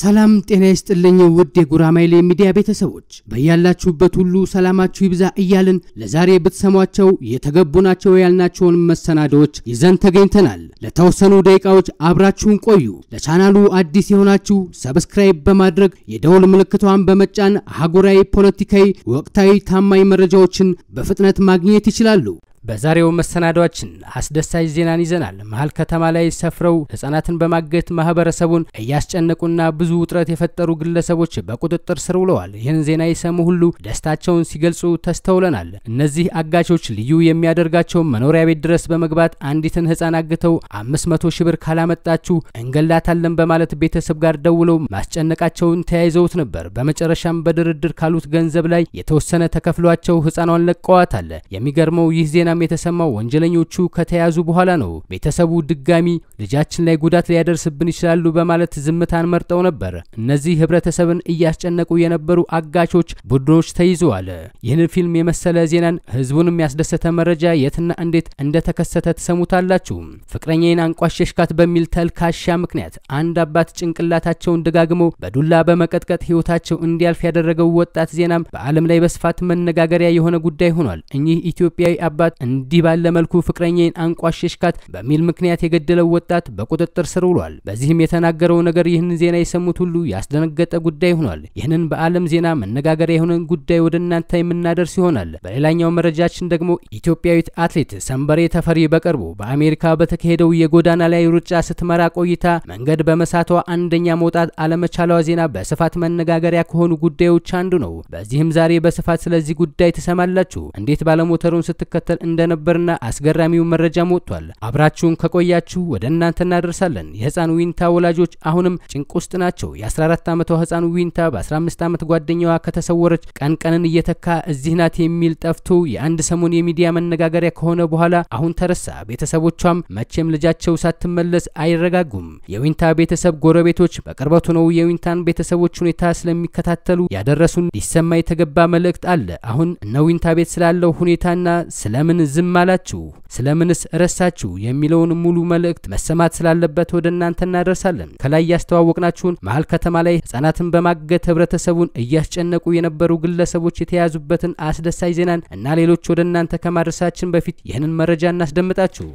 ሰላም ጤና ይስጥልኝ ውድ የጉራማይሌ ሚዲያ ቤተሰቦች በያላችሁበት ሁሉ ሰላማችሁ ይብዛ እያልን ለዛሬ ብትሰሟቸው የተገቡ ናቸው ያልናቸውን መሰናዶዎች ይዘን ተገኝተናል። ለተወሰኑ ደቂቃዎች አብራችሁን ቆዩ። ለቻናሉ አዲስ የሆናችሁ ሰብስክራይብ በማድረግ የደውል ምልክቷን በመጫን አህጉራዊ፣ ፖለቲካዊ፣ ወቅታዊ ታማኝ መረጃዎችን በፍጥነት ማግኘት ይችላሉ። በዛሬው መሰናዷችን አስደሳች ዜናን ይዘናል። መሀል ከተማ ላይ ሰፍረው ህጻናትን በማገት ማህበረሰቡን እያስጨነቁና ብዙ ውጥረት የፈጠሩ ግለሰቦች በቁጥጥር ስር ውለዋል። ይህን ዜና የሰሙ ሁሉ ደስታቸውን ሲገልጹ ተስተውለናል። እነዚህ አጋቾች ልዩ የሚያደርጋቸው መኖሪያ ቤት ድረስ በመግባት አንዲትን ህጻን አግተው 500 ሺህ ብር ካላመጣችሁ እንገላታለን በማለት ቤተሰብ ጋር ደውለው ማስጨነቃቸውን ተያይዘውት ነበር። በመጨረሻም በድርድር ካሉት ገንዘብ ላይ የተወሰነ ተከፍሏቸው ህጻኗን ለቀዋታል። የሚገርመው ይህ ዜና ድጋሚ የተሰማው ወንጀለኞቹ ከተያዙ በኋላ ነው። ቤተሰቡ ድጋሚ ልጃችን ላይ ጉዳት ሊያደርስብን ይችላሉ በማለት ዝምታን መርጠው ነበር። እነዚህ ህብረተሰብን እያስጨነቁ የነበሩ አጋቾች ቡድኖች ተይዘዋል። ይህን ፊልም የመሰለ ዜናን ህዝቡንም ያስደሰተ መረጃ የትና እንዴት እንደተከሰተ ትሰሙታላችሁ። ፍቅረኛዬን አንቋሸሽካት በሚል ተልካሻ ምክንያት አንድ አባት ጭንቅላታቸውን ደጋግመው በዱላ በመቀጥቀጥ ህይወታቸው እንዲያልፍ ያደረገው ወጣት ዜናም በዓለም ላይ በስፋት መነጋገሪያ የሆነ ጉዳይ ሆኗል። እኚህ ኢትዮጵያዊ አባት እንዲህ ባለ መልኩ ፍቅረኛዬን አንቋሸሽካት በሚል ምክንያት የገደለው ወጣት በቁጥጥር ስር ውሏል። በዚህም የተናገረው ነገር ይህን ዜና የሰሙት ሁሉ ያስደነገጠ ጉዳይ ሆኗል። ይህንን በዓለም ዜና መነጋገሪያ የሆነን ጉዳይ ወደ እናንተ የምናደርስ ይሆናል። በሌላኛው መረጃችን ደግሞ ኢትዮጵያዊት አትሌት ሰንበሬ ተፈሪ በቅርቡ በአሜሪካ በተካሄደው የጎዳና ላይ ሩጫ ስትመራ ቆይታ መንገድ በመሳቷ አንደኛ መውጣት አለመቻሏ ዜና በስፋት መነጋገሪያ ከሆኑ ጉዳዮች አንዱ ነው። በዚህም ዛሬ በስፋት ስለዚህ ጉዳይ ትሰማላችሁ። እንዴት ባለሞተሩን ስትከተል እንደነበርና አስገራሚው መረጃም ወጥቷል። አብራችሁን ከቆያችሁ ወደ እናንተ እናደርሳለን። የህፃን ዊንታ ወላጆች አሁንም ጭንቅ ውስጥ ናቸው። የ14 ዓመቷ ህፃን ዊንታ በ15 ዓመት ጓደኛዋ ከተሰወረች ቀን ቀንን እየተካ እዚህ ናት የሚል ጠፍቶ የአንድ ሰሞን የሚዲያ መነጋገሪያ ከሆነ በኋላ አሁን ተረሳ። ቤተሰቦቿም መቼም ልጃቸው ሳትመለስ አይረጋጉም። የዊንታ ቤተሰብ ጎረቤቶች በቅርበቱ ነው የዊንታን ቤተሰቦች ሁኔታ ስለሚከታተሉ ያደረሱን ሊሰማ የተገባ መልእክት አለ። አሁን እነ ዊንታ ቤት ስላለው ሁኔታና ስለምን ዝም አላችሁ? ስለምንስ ረሳችሁ? የሚለውን ሙሉ መልእክት መሰማት ስላለበት ወደ እናንተ እናደርሳለን። ከላይ ያስተዋወቅናችሁን መሀል ከተማ ላይ ህጻናትን በማገት ህብረተሰቡን እያስጨነቁ የነበሩ ግለሰቦች የተያዙበትን አስደሳች ዜናን እና ሌሎች ወደ እናንተ ከማድረሳችን በፊት ይህንን መረጃ እናስደምጣችሁ።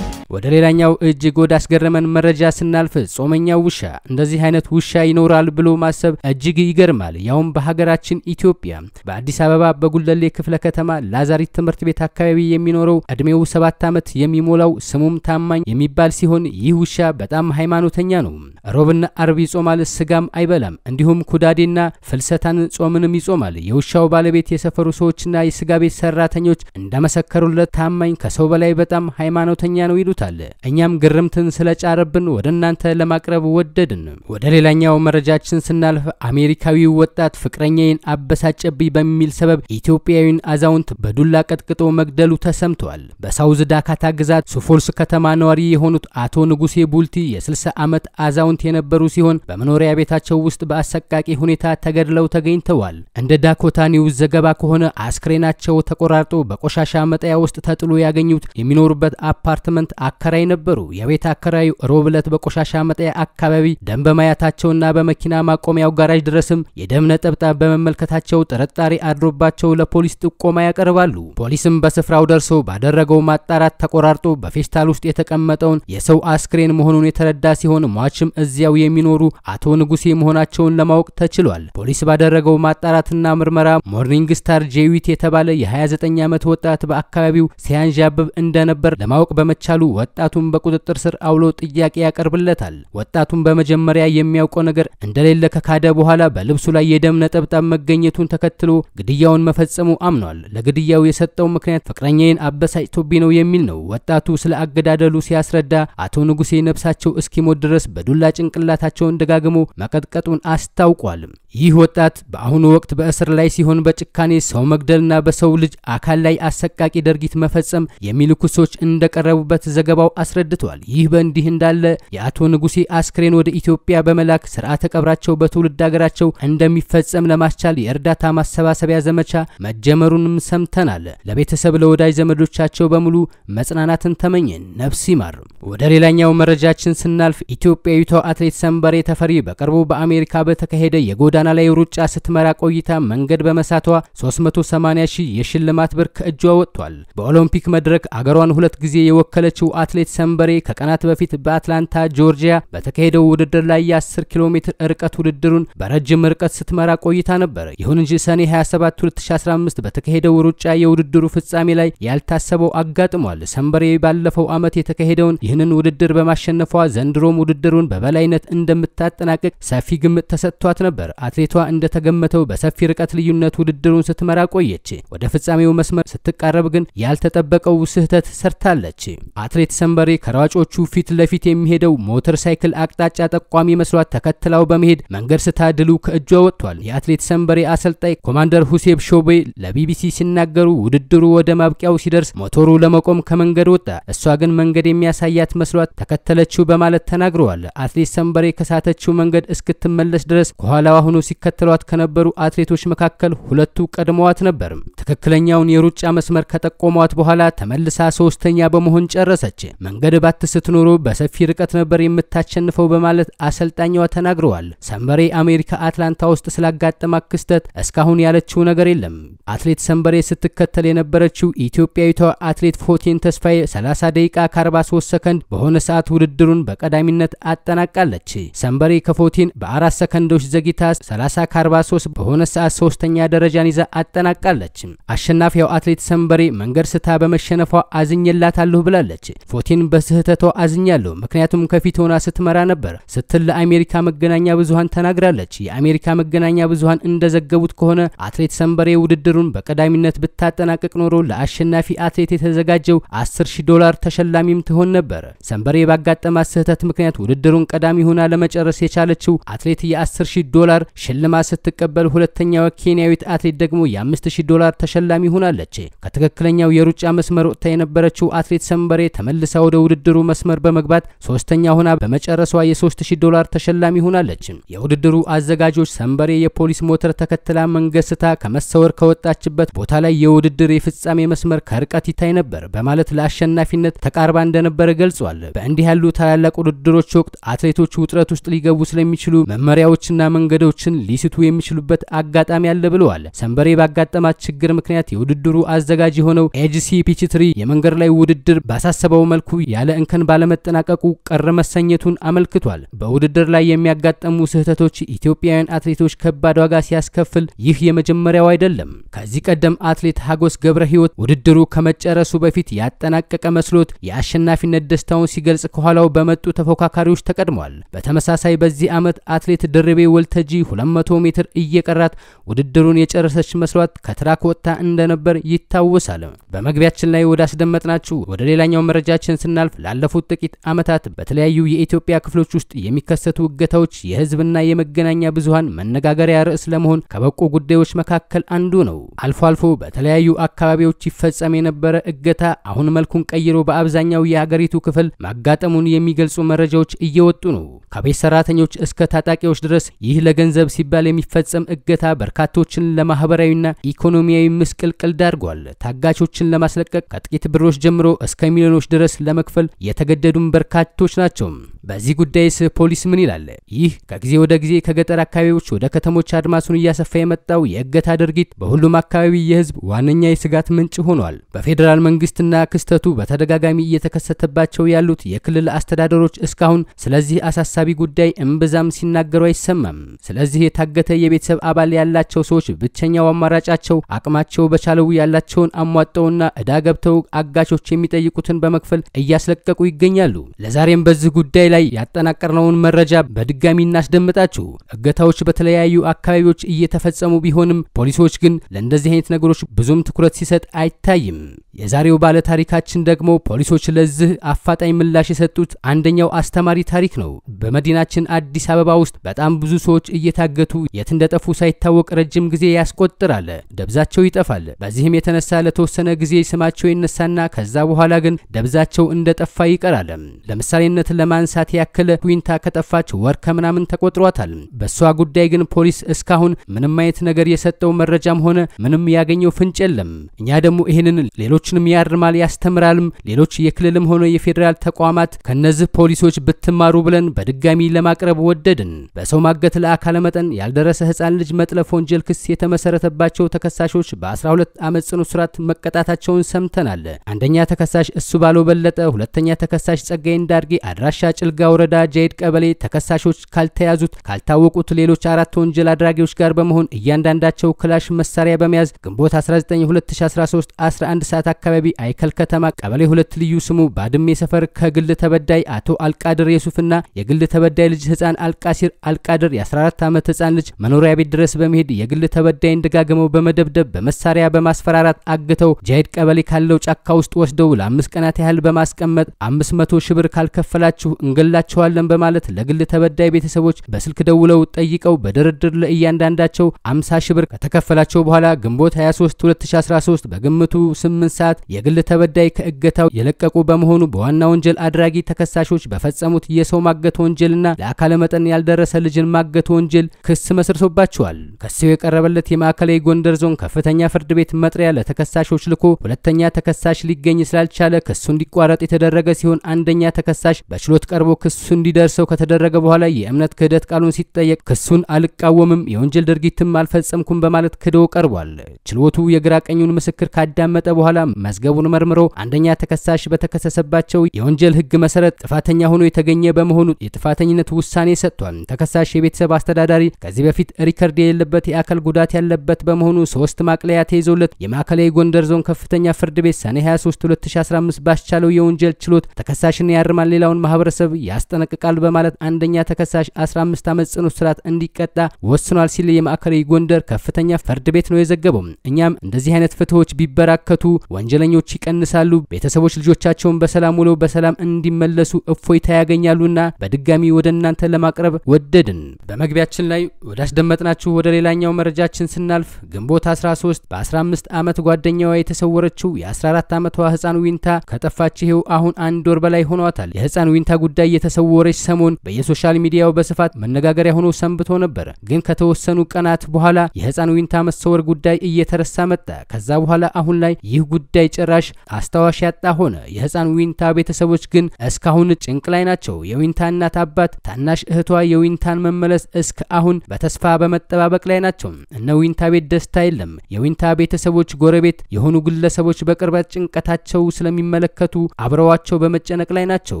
ወደ ሌላኛው እጅግ ወደ አስገረመን መረጃ ስናልፍ ጾመኛው ውሻ እንደዚህ አይነት ውሻ ይኖራል ብሎ ማሰብ እጅግ ይገርማል። ያውም በሀገራችን ኢትዮጵያ በአዲስ አበባ በጉለሌ ክፍለ ከተማ ላዛሪት ትምህርት ቤት አካባቢ የሚኖረው እድሜው ሰባት ዓመት የሚሞላው ስሙም ታማኝ የሚባል ሲሆን ይህ ውሻ በጣም ሃይማኖተኛ ነው። ሮብና አርብ ይጾማል፣ ስጋም አይበላም። እንዲሁም ኩዳዴና ፍልሰታን ጾምንም ይጾማል። የውሻው ባለቤት የሰፈሩ ሰዎችና የስጋ ቤት ሰራተኞች እንደመሰከሩለት ታማኝ ከሰው በላይ በጣም ሃይማኖተኛ ነው ይሉታል። ይሉታል። እኛም ግርምትን ስለጫረብን ወደ እናንተ ለማቅረብ ወደድን። ወደ ሌላኛው መረጃችን ስናልፍ አሜሪካዊው ወጣት ፍቅረኛዬን አበሳጨብኝ በሚል ሰበብ ኢትዮጵያዊን አዛውንት በዱላ ቀጥቅጦ መግደሉ ተሰምተዋል። በሳውዝ ዳካታ ግዛት ሱፎልስ ከተማ ነዋሪ የሆኑት አቶ ንጉሴ ቡልቲ የ60 ዓመት አዛውንት የነበሩ ሲሆን በመኖሪያ ቤታቸው ውስጥ በአሰቃቂ ሁኔታ ተገድለው ተገኝተዋል። እንደ ዳኮታ ኒውስ ዘገባ ከሆነ አስክሬናቸው ተቆራርጦ በቆሻሻ መጣያ ውስጥ ተጥሎ ያገኙት የሚኖሩበት አፓርትመንት አከራይ ነበሩ። የቤት አከራዩ ሮብ ዕለት በቆሻሻ መጣያ አካባቢ ደም በማያታቸውና በመኪና ማቆሚያው ጋራጅ ድረስም የደም ነጠብጣብ በመመልከታቸው ጥርጣሬ አድሮባቸው ለፖሊስ ጥቆማ ያቀርባሉ። ፖሊስም በስፍራው ደርሶ ባደረገው ማጣራት ተቆራርጦ በፌስታል ውስጥ የተቀመጠውን የሰው አስክሬን መሆኑን የተረዳ ሲሆን ሟችም እዚያው የሚኖሩ አቶ ንጉሴ መሆናቸውን ለማወቅ ተችሏል። ፖሊስ ባደረገው ማጣራትና ምርመራ ሞርኒንግ ስታር ጄዊት የተባለ የ29 ዓመት ወጣት በአካባቢው ሲያንዣብብ እንደነበር ለማወቅ በመቻሉ ወጣቱን በቁጥጥር ስር አውሎ ጥያቄ ያቀርብለታል። ወጣቱን በመጀመሪያ የሚያውቀው ነገር እንደሌለ ከካደ በኋላ በልብሱ ላይ የደም ነጠብጣብ መገኘቱን ተከትሎ ግድያውን መፈጸሙ አምኗል። ለግድያው የሰጠው ምክንያት ፍቅረኛዬን አበሳጭቶብኝ ነው የሚል ነው። ወጣቱ ስለ አገዳደሉ ሲያስረዳ አቶ ንጉሴ ነብሳቸው እስኪሞት ድረስ በዱላ ጭንቅላታቸውን ደጋግሞ መቀጥቀጡን አስታውቋል። ይህ ወጣት በአሁኑ ወቅት በእስር ላይ ሲሆን በጭካኔ ሰው መግደልና በሰው ልጅ አካል ላይ አሰቃቂ ድርጊት መፈጸም የሚሉ ሰዎች እንደቀረቡበት ዘ ዘገባው አስረድቷል። ይህ በእንዲህ እንዳለ የአቶ ንጉሴ አስክሬን ወደ ኢትዮጵያ በመላክ ስርዓተ ቀብራቸው በትውልድ ሀገራቸው እንደሚፈጸም ለማስቻል የእርዳታ ማሰባሰቢያ ዘመቻ መጀመሩንም ሰምተናል። ለቤተሰብ ለወዳጅ ዘመዶቻቸው በሙሉ መጽናናትን ተመኘን። ነፍስ ይማር። ወደ ሌላኛው መረጃችን ስናልፍ ኢትዮጵያዊቷ አትሌት ሰንበሬ ተፈሪ በቅርቡ በአሜሪካ በተካሄደ የጎዳና ላይ ሩጫ ስትመራ ቆይታ መንገድ በመሳቷ 380 ሺህ የሽልማት ብር ከእጇ ወጥቷል። በኦሎምፒክ መድረክ አገሯን ሁለት ጊዜ የወከለችው አትሌት ሰንበሬ ከቀናት በፊት በአትላንታ ጆርጂያ በተካሄደው ውድድር ላይ የ10 ኪሎ ሜትር ርቀት ውድድሩን በረጅም ርቀት ስትመራ ቆይታ ነበር። ይሁን እንጂ ሰኔ 27 2015 በተካሄደው ሩጫ የውድድሩ ፍጻሜ ላይ ያልታሰበው አጋጥሟል። ሰንበሬ ባለፈው ዓመት የተካሄደውን ይህንን ውድድር በማሸነፏ ዘንድሮም ውድድሩን በበላይነት እንደምታጠናቅቅ ሰፊ ግምት ተሰጥቷት ነበር። አትሌቷ እንደተገመተው በሰፊ ርቀት ልዩነት ውድድሩን ስትመራ ቆየች። ወደ ፍጻሜው መስመር ስትቃረብ ግን ያልተጠበቀው ስህተት ሰርታለች። አትሌት ኬት ሰንበሬ ከሯጮቹ ፊት ለፊት የሚሄደው ሞተር ሳይክል አቅጣጫ ጠቋሚ መስሏት ተከትላው በመሄድ መንገድ ስታ ድሉ ከእጇ ወጥቷል። የአትሌት ሰንበሬ አሰልጣኝ ኮማንደር ሁሴብ ሾቤ ለቢቢሲ ሲናገሩ ውድድሩ ወደ ማብቂያው ሲደርስ ሞተሩ ለመቆም ከመንገድ ወጣ፣ እሷ ግን መንገድ የሚያሳያት መስሏት ተከተለችው በማለት ተናግረዋል። አትሌት ሰንበሬ ከሳተችው መንገድ እስክትመለስ ድረስ ከኋላዋ ሆኖ ሲከተሏት ከነበሩ አትሌቶች መካከል ሁለቱ ቀድመዋት ነበርም። ትክክለኛውን የሩጫ መስመር ከጠቆሟት በኋላ ተመልሳ ሶስተኛ በመሆን ጨረሰች። ተረዳች። መንገድ ባትስት ኖሮ በሰፊ ርቀት ነበር የምታሸንፈው በማለት አሰልጣኛዋ ተናግረዋል። ሰንበሬ አሜሪካ አትላንታ ውስጥ ስላጋጠማት ክስተት እስካሁን ያለችው ነገር የለም። አትሌት ሰንበሬ ስትከተል የነበረችው ኢትዮጵያዊቷ አትሌት ፎቴን ተስፋዬ 30 ደቂቃ ከ43 ሰከንድ በሆነ ሰዓት ውድድሩን በቀዳሚነት አጠናቃለች። ሰንበሬ ከፎቴን በአራት ሰከንዶች ዘግይታ 30 ከ43 በሆነ ሰዓት ሶስተኛ ደረጃን ይዛ አጠናቃለች። አሸናፊያው አትሌት ሰንበሬ መንገድ ስታ በመሸነፏ አዝኜላታለሁ ብላለች። ፎቲን በስህተቷ አዝኛለሁ፣ ምክንያቱም ከፊት ሆና ስትመራ ነበር ስትል ለአሜሪካ መገናኛ ብዙሀን ተናግራለች። የአሜሪካ መገናኛ ብዙሀን እንደዘገቡት ከሆነ አትሌት ሰንበሬ ውድድሩን በቀዳሚነት ብታጠናቅቅ ኖሮ ለአሸናፊ አትሌት የተዘጋጀው 10 ዶላር ተሸላሚም ትሆን ነበር። ሰንበሬ ባጋጠማት ስህተት ምክንያት ውድድሩን ቀዳሚ ሆና ለመጨረስ የቻለችው አትሌት የ10 ዶላር ሽልማት ስትቀበል፣ ሁለተኛዋ ኬንያዊት አትሌት ደግሞ የ 5000 ዶላር ተሸላሚ ሆናለች። ከትክክለኛው የሩጫ መስመር ወጥታ የነበረችው አትሌት ሰንበሬ ተመልሳ ወደ ውድድሩ መስመር በመግባት ሶስተኛ ሆና በመጨረሷ የ3000 ዶላር ተሸላሚ ሆናለች። የውድድሩ አዘጋጆች ሰንበሬ የፖሊስ ሞተር ተከትላ መንገስታ ከመሰወር ከወጣችበት ቦታ ላይ የውድድር የፍጻሜ መስመር ከርቀት ይታይ ነበር በማለት ለአሸናፊነት ተቃርባ እንደነበረ ገልጿል። በእንዲህ ያሉ ታላላቅ ውድድሮች ወቅት አትሌቶች ውጥረት ውስጥ ሊገቡ ስለሚችሉ መመሪያዎችና መንገዶችን ሊስቱ የሚችሉበት አጋጣሚ አለ ብለዋል። ሰንበሬ ባጋጠማት ችግር ምክንያት የውድድሩ አዘጋጅ የሆነው ኤጂሲ ፒችትሪ የመንገድ ላይ ውድድር ባሳሰበው በሚገባው መልኩ ያለ እንከን ባለመጠናቀቁ ቀረ መሰኘቱን አመልክቷል። በውድድር ላይ የሚያጋጠሙ ስህተቶች ኢትዮጵያውያን አትሌቶች ከባድ ዋጋ ሲያስከፍል ይህ የመጀመሪያው አይደለም። ከዚህ ቀደም አትሌት ሀጎስ ገብረ ሕይወት ውድድሩ ከመጨረሱ በፊት ያጠናቀቀ መስሎት የአሸናፊነት ደስታውን ሲገልጽ ከኋላው በመጡ ተፎካካሪዎች ተቀድሟል። በተመሳሳይ በዚህ ዓመት አትሌት ድርቤ ወልተጂ 200 ሜትር እየቀራት ውድድሩን የጨረሰች መስሏት ከትራክ ወጥታ እንደነበር ይታወሳል። በመግቢያችን ላይ ወደ አስደመጥናችሁ ወደ ሌላኛው መረጃ መረጃችን ስናልፍ ላለፉት ጥቂት ዓመታት በተለያዩ የኢትዮጵያ ክፍሎች ውስጥ የሚከሰቱ እገታዎች የህዝብና የመገናኛ ብዙሃን መነጋገሪያ ርዕስ ለመሆን ከበቁ ጉዳዮች መካከል አንዱ ነው። አልፎ አልፎ በተለያዩ አካባቢዎች ይፈጸም የነበረ እገታ አሁን መልኩን ቀይሮ በአብዛኛው የሀገሪቱ ክፍል ማጋጠሙን የሚገልጹ መረጃዎች እየወጡ ነው። ከቤት ሰራተኞች እስከ ታጣቂዎች ድረስ ይህ ለገንዘብ ሲባል የሚፈጸም እገታ በርካቶችን ለማህበራዊና ኢኮኖሚያዊ ምስቅልቅል ዳርጓል። ታጋቾችን ለማስለቀቅ ከጥቂት ብሮች ጀምሮ እስከ ሚሊዮኖች ድረስ ለመክፈል የተገደዱም በርካቶች ናቸው። በዚህ ጉዳይስ ፖሊስ ምን ይላል? ይህ ከጊዜ ወደ ጊዜ ከገጠር አካባቢዎች ወደ ከተሞች አድማሱን እያሰፋ የመጣው የእገታ ድርጊት በሁሉም አካባቢ የህዝብ ዋነኛ የስጋት ምንጭ ሆኗል። በፌዴራል መንግስትና ክስተቱ በተደጋጋሚ እየተከሰተባቸው ያሉት የክልል አስተዳደሮች እስካሁን ስለዚህ አሳሳቢ ጉዳይ እምብዛም ሲናገሩ አይሰማም። ስለዚህ የታገተ የቤተሰብ አባል ያላቸው ሰዎች ብቸኛው አማራጫቸው አቅማቸው በቻለው ያላቸውን አሟጠውና እዳ ገብተው አጋቾች የሚጠይቁትን በመክፈል በማክፈል እያስለቀቁ ይገኛሉ። ለዛሬም በዚህ ጉዳይ ላይ ያጠናቀርነውን መረጃ በድጋሚ እናስደምጣችሁ። እገታዎች በተለያዩ አካባቢዎች እየተፈጸሙ ቢሆንም ፖሊሶች ግን ለእንደዚህ አይነት ነገሮች ብዙም ትኩረት ሲሰጥ አይታይም። የዛሬው ባለ ታሪካችን ደግሞ ፖሊሶች ለዚህ አፋጣኝ ምላሽ የሰጡት አንደኛው አስተማሪ ታሪክ ነው። በመዲናችን አዲስ አበባ ውስጥ በጣም ብዙ ሰዎች እየታገቱ የት እንደጠፉ ሳይታወቅ ረጅም ጊዜ ያስቆጥራል። ደብዛቸው ይጠፋል። በዚህም የተነሳ ለተወሰነ ጊዜ ስማቸው ይነሳና ከዛ በኋላ ግን ደብዛ ወንዛቸው እንደጠፋ ይቀራል። ለምሳሌነት ለማንሳት ያክል ኩዊንታ ከጠፋች ወር ከምናምን ተቆጥሯታል። በእሷ ጉዳይ ግን ፖሊስ እስካሁን ምንም አይነት ነገር የሰጠው መረጃም ሆነ ምንም ያገኘው ፍንጭ የለም። እኛ ደግሞ ይህንን ሌሎችንም ያርማል ያስተምራልም፣ ሌሎች የክልልም ሆነ የፌዴራል ተቋማት ከነዚህ ፖሊሶች ብትማሩ ብለን በድጋሚ ለማቅረብ ወደድን። በሰው ማገት ለአካለ መጠን ያልደረሰ ህፃን ልጅ መጥለፍ ወንጀል ክስ የተመሰረተባቸው ተከሳሾች በ12 ዓመት ጽኑ እስራት መቀጣታቸውን ሰምተናል። አንደኛ ተከሳሽ እሱ ባለው በለጠ፣ ሁለተኛ ተከሳሽ ጸጋዬ እንዳርጌ አድራሻ ጭልጋ ወረዳ ጃይድ ቀበሌ ተከሳሾች ካልተያዙት ካልታወቁት ሌሎች አራት ወንጀል አድራጊዎች ጋር በመሆን እያንዳንዳቸው ክላሽ መሳሪያ በመያዝ ግንቦት 19 2013 11 ሰዓት አካባቢ አይከል ከተማ ቀበሌ ሁለት ልዩ ስሙ ባድሜ ሰፈር ከግል ተበዳይ አቶ አልቃድር የሱፍና የግል ተበዳይ ልጅ ህፃን አልቃሲር አልቃድር የ14 ዓመት ህፃን ልጅ መኖሪያ ቤት ድረስ በመሄድ የግል ተበዳይን ደጋግመው በመደብደብ በመሳሪያ በማስፈራራት አግተው ጃይድ ቀበሌ ካለው ጫካ ውስጥ ወስደው ለአምስት ቀናት ያህል በጥቅል በማስቀመጥ 500 ሺህ ብር ካልከፈላችሁ እንገላችኋለን በማለት ለግል ተበዳይ ቤተሰቦች በስልክ ደውለው ጠይቀው በድርድር ለእያንዳንዳቸው 50 ሺህ ብር ከተከፈላቸው በኋላ ግንቦት 23 2013 በግምቱ 8 ሰዓት የግል ተበዳይ ከእገታው የለቀቁ በመሆኑ በዋና ወንጀል አድራጊ ተከሳሾች በፈጸሙት የሰው ማገት ወንጀልና ለአካለ መጠን ያልደረሰ ልጅን ማገት ወንጀል ክስ መስርቶባቸዋል። ከሰው የቀረበለት የማዕከላዊ ጎንደር ዞን ከፍተኛ ፍርድ ቤት መጥሪያ ለተከሳሾች ልኮ ሁለተኛ ተከሳሽ ሊገኝ ስላልቻለ ክሱን እንዲቋረጥ የተደረገ ሲሆን አንደኛ ተከሳሽ በችሎት ቀርቦ ክሱ እንዲደርሰው ከተደረገ በኋላ የእምነት ክህደት ቃሉን ሲጠየቅ ክሱን አልቃወምም የወንጀል ድርጊትም አልፈጸምኩም በማለት ክዶ ቀርቧል። ችሎቱ የግራ ቀኙን ምስክር ካዳመጠ በኋላ መዝገቡን መርምሮ አንደኛ ተከሳሽ በተከሰሰባቸው የወንጀል ህግ መሰረት ጥፋተኛ ሆኖ የተገኘ በመሆኑ የጥፋተኝነት ውሳኔ ሰጥቷል። ተከሳሽ የቤተሰብ አስተዳዳሪ ከዚህ በፊት ሪከርድ የሌለበት የአካል ጉዳት ያለበት በመሆኑ ሶስት ማቅለያ ተይዞለት የማዕከላዊ ጎንደር ዞን ከፍተኛ ፍርድ ቤት ሰኔ 23 2015 ባስ ያስቻለው የወንጀል ችሎት ተከሳሽን ያርማል፣ ሌላውን ማህበረሰብ ያስጠነቅቃል በማለት አንደኛ ተከሳሽ 15 ዓመት ጽኑ እስራት እንዲቀጣ ወስኗል ሲል የማዕከላዊ ጎንደር ከፍተኛ ፍርድ ቤት ነው የዘገበው። እኛም እንደዚህ አይነት ፍትሆች ቢበራከቱ ወንጀለኞች ይቀንሳሉ፣ ቤተሰቦች ልጆቻቸውን በሰላም ውለው በሰላም እንዲመለሱ እፎይታ ያገኛሉና በድጋሚ ወደ እናንተ ለማቅረብ ወደድን። በመግቢያችን ላይ ወዳስደመጥናችሁ ወደ ሌላኛው መረጃችን ስናልፍ ግንቦት 13 በ15 ዓመት ጓደኛዋ የተሰወረችው የ14 ዓመቷ ህፃን ዊንታ ከጠፋ ከጠፋች ይሄው አሁን አንድ ወር በላይ ሆኗታል። የህፃን ዊንታ ጉዳይ የተሰወረች ሰሞን በየሶሻል ሚዲያው በስፋት መነጋገሪያ ሆኖ ሰንብቶ ነበር። ግን ከተወሰኑ ቀናት በኋላ የህፃን ዊንታ መሰወር ጉዳይ እየተረሳ መጣ። ከዛ በኋላ አሁን ላይ ይህ ጉዳይ ጭራሽ አስታዋሽ ያጣ ሆነ። የህፃን ዊንታ ቤተሰቦች ግን እስካሁን ጭንቅ ላይ ናቸው። የዊንታ እናት አባት፣ ታናሽ እህቷ የዊንታን መመለስ እስከ አሁን በተስፋ በመጠባበቅ ላይ ናቸው። እነ ዊንታ ቤት ደስታ የለም። የዊንታ ቤተሰቦች ጎረቤት የሆኑ ግለሰቦች በቅርበት ጭንቀታቸው ስለሚመለከቱ ሲመሰረቱ አብረዋቸው በመጨነቅ ላይ ናቸው።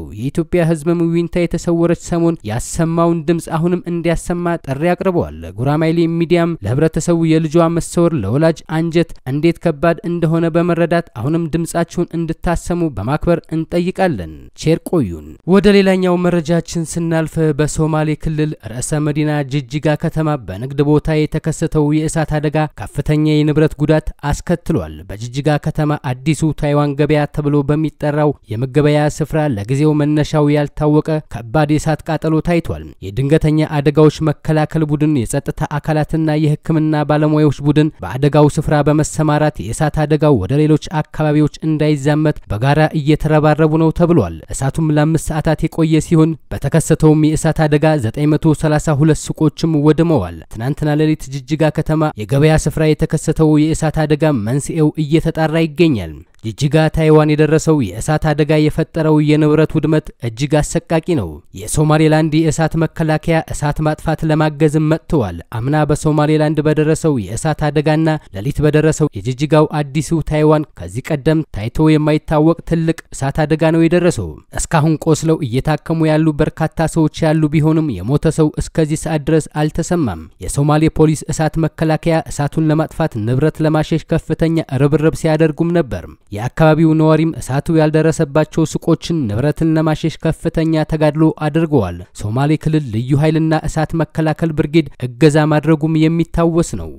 የኢትዮጵያ ሕዝብም ዊንታ የተሰወረች ሰሞን ያሰማውን ድምፅ አሁንም እንዲያሰማ ጥሪ አቅርበዋል። ጉራማይሌ ሚዲያም ለህብረተሰቡ የልጇ መሰወር ለወላጅ አንጀት እንዴት ከባድ እንደሆነ በመረዳት አሁንም ድምፃችሁን እንድታሰሙ በማክበር እንጠይቃለን። ቼር ቆዩን። ወደ ሌላኛው መረጃችን ስናልፍ በሶማሌ ክልል ርዕሰ መዲና ጅጅጋ ከተማ በንግድ ቦታ የተከሰተው የእሳት አደጋ ከፍተኛ የንብረት ጉዳት አስከትሏል። በጅጅጋ ከተማ አዲሱ ታይዋን ገበያ ተብሎ በሚ የሚጠራው የመገበያያ ስፍራ ለጊዜው መነሻው ያልታወቀ ከባድ የእሳት ቃጠሎ ታይቷል። የድንገተኛ አደጋዎች መከላከል ቡድን፣ የጸጥታ አካላትና የሕክምና ባለሙያዎች ቡድን በአደጋው ስፍራ በመሰማራት የእሳት አደጋው ወደ ሌሎች አካባቢዎች እንዳይዛመት በጋራ እየተረባረቡ ነው ተብሏል። እሳቱም ለአምስት ሰዓታት የቆየ ሲሆን በተከሰተውም የእሳት አደጋ 932 ሱቆችም ወድመዋል። ትናንትና ሌሊት ጅጅጋ ከተማ የገበያ ስፍራ የተከሰተው የእሳት አደጋ መንስኤው እየተጣራ ይገኛል። ጅጅጋ ታይዋን የደረሰው የእሳት አደጋ የፈጠረው የንብረት ውድመት እጅግ አሰቃቂ ነው። የሶማሌላንድ የእሳት መከላከያ እሳት ማጥፋት ለማገዝም መጥተዋል። አምና በሶማሌላንድ በደረሰው የእሳት አደጋና ሌሊት በደረሰው የጅጅጋው አዲሱ ታይዋን ከዚህ ቀደም ታይቶ የማይታወቅ ትልቅ እሳት አደጋ ነው የደረሰው። እስካሁን ቆስለው እየታከሙ ያሉ በርካታ ሰዎች ያሉ ቢሆንም የሞተ ሰው እስከዚህ ሰዓት ድረስ አልተሰማም። የሶማሌ ፖሊስ እሳት መከላከያ እሳቱን ለማጥፋት ንብረት ለማሸሽ ከፍተኛ ርብርብ ሲያደርጉም ነበር። የአካባቢው ነዋሪም እሳቱ ያልደረሰባቸው ሱቆችን ንብረትን ለማሸሽ ከፍተኛ ተጋድሎ አድርገዋል። ሶማሌ ክልል ልዩ ኃይልና እሳት መከላከል ብርጌድ እገዛ ማድረጉም የሚታወስ ነው።